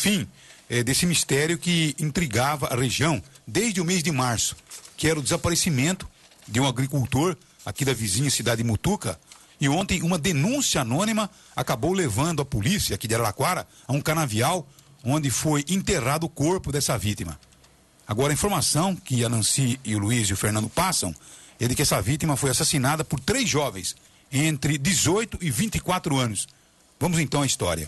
fim eh, desse mistério que intrigava a região desde o mês de março, que era o desaparecimento de um agricultor aqui da vizinha cidade de Mutuca. E ontem uma denúncia anônima acabou levando a polícia aqui de Araraquara a um canavial onde foi enterrado o corpo dessa vítima. Agora, a informação que a Nancy e o Luiz e o Fernando passam é de que essa vítima foi assassinada por três jovens entre 18 e 24 anos. Vamos então à história.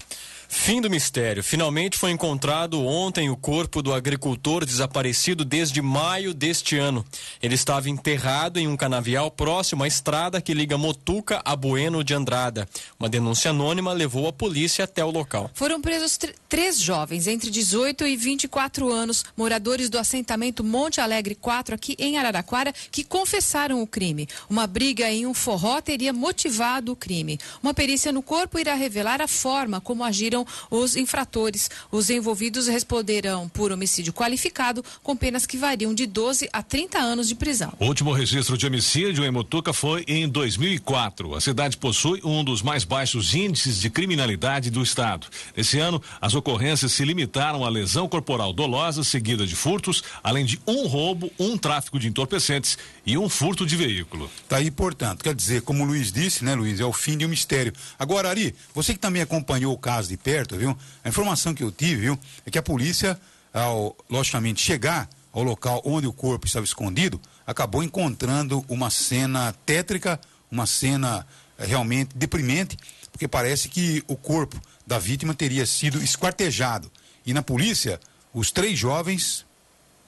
Fim do mistério. Finalmente foi encontrado ontem o corpo do agricultor desaparecido desde maio deste ano. Ele estava enterrado em um canavial próximo à estrada que liga Motuca a Bueno de Andrada. Uma denúncia anônima levou a polícia até o local. Foram presos tr três jovens entre 18 e 24 anos, moradores do assentamento Monte Alegre 4 aqui em Araraquara, que confessaram o crime. Uma briga em um forró teria motivado o crime. Uma perícia no corpo irá revelar a forma como agiram então, os infratores, os envolvidos responderão por homicídio qualificado com penas que variam de 12 a 30 anos de prisão. O último registro de homicídio em Mutuca foi em 2004. A cidade possui um dos mais baixos índices de criminalidade do estado. Esse ano, as ocorrências se limitaram à lesão corporal dolosa seguida de furtos, além de um roubo, um tráfico de entorpecentes e um furto de veículo. Tá aí, portanto, quer dizer, como o Luiz disse, né, Luiz, é o fim de um mistério. Agora, Ari, você que também acompanhou o caso de perto, perto, viu? A informação que eu tive, viu, é que a polícia, ao logicamente chegar ao local onde o corpo estava escondido, acabou encontrando uma cena tétrica, uma cena eh, realmente deprimente, porque parece que o corpo da vítima teria sido esquartejado. E na polícia, os três jovens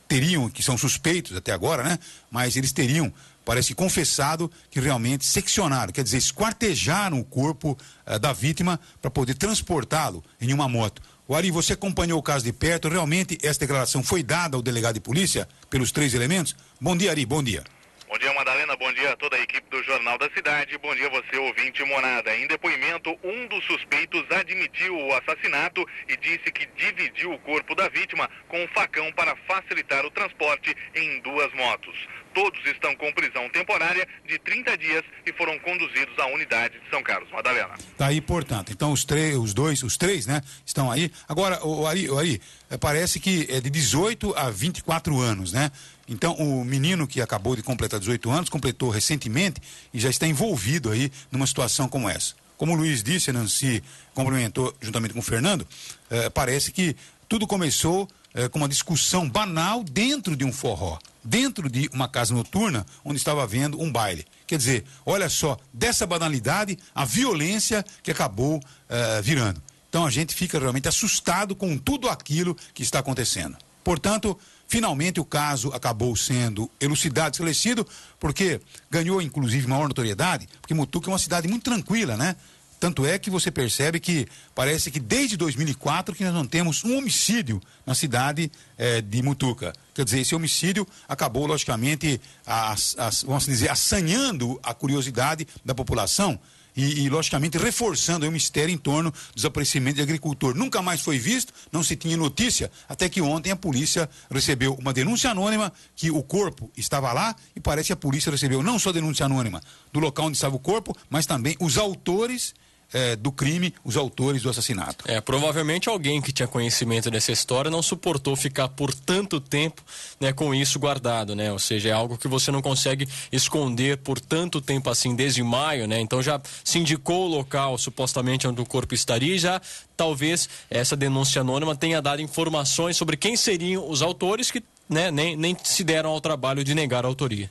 teriam, que são suspeitos até agora, né? Mas eles teriam parece confessado que realmente seccionaram, quer dizer, esquartejaram o corpo eh, da vítima para poder transportá-lo em uma moto. O Ari, você acompanhou o caso de perto, realmente essa declaração foi dada ao delegado de polícia pelos três elementos? Bom dia, Ari, bom dia. Bom dia, Madalena. Bom dia a toda a equipe do Jornal da Cidade. Bom dia você, ouvinte morada. Em depoimento, um dos suspeitos admitiu o assassinato e disse que dividiu o corpo da vítima com um facão para facilitar o transporte em duas motos. Todos estão com prisão temporária de 30 dias e foram conduzidos à unidade de São Carlos Madalena. Tá aí, portanto. Então os três, os dois, os três, né, estão aí. Agora, o Ari, o Ari, eh, parece que é de 18 a 24 anos, né? Então, o menino que acabou de completar 18 anos, completou recentemente e já está envolvido aí numa situação como essa. Como o Luiz disse, Nancy complementou juntamente com o Fernando, eh, parece que tudo começou é, com uma discussão banal dentro de um forró, dentro de uma casa noturna onde estava havendo um baile. Quer dizer, olha só, dessa banalidade, a violência que acabou é, virando. Então a gente fica realmente assustado com tudo aquilo que está acontecendo. Portanto, finalmente o caso acabou sendo elucidado, esclarecido, porque ganhou inclusive maior notoriedade, porque Mutuca é uma cidade muito tranquila, né? Tanto é que você percebe que parece que desde 2004 que nós não temos um homicídio na cidade eh, de Mutuca. Quer dizer, esse homicídio acabou, logicamente, as, as, vamos dizer, assanhando a curiosidade da população e, e, logicamente, reforçando o mistério em torno do desaparecimento de agricultor. Nunca mais foi visto, não se tinha notícia, até que ontem a polícia recebeu uma denúncia anônima que o corpo estava lá e parece que a polícia recebeu não só a denúncia anônima do local onde estava o corpo, mas também os autores é, do crime os autores do assassinato. É, provavelmente alguém que tinha conhecimento dessa história não suportou ficar por tanto tempo né, com isso guardado, né? Ou seja, é algo que você não consegue esconder por tanto tempo assim, desde maio, né? Então já se indicou o local supostamente onde o corpo estaria e já talvez essa denúncia anônima tenha dado informações sobre quem seriam os autores que né, nem, nem se deram ao trabalho de negar a autoria.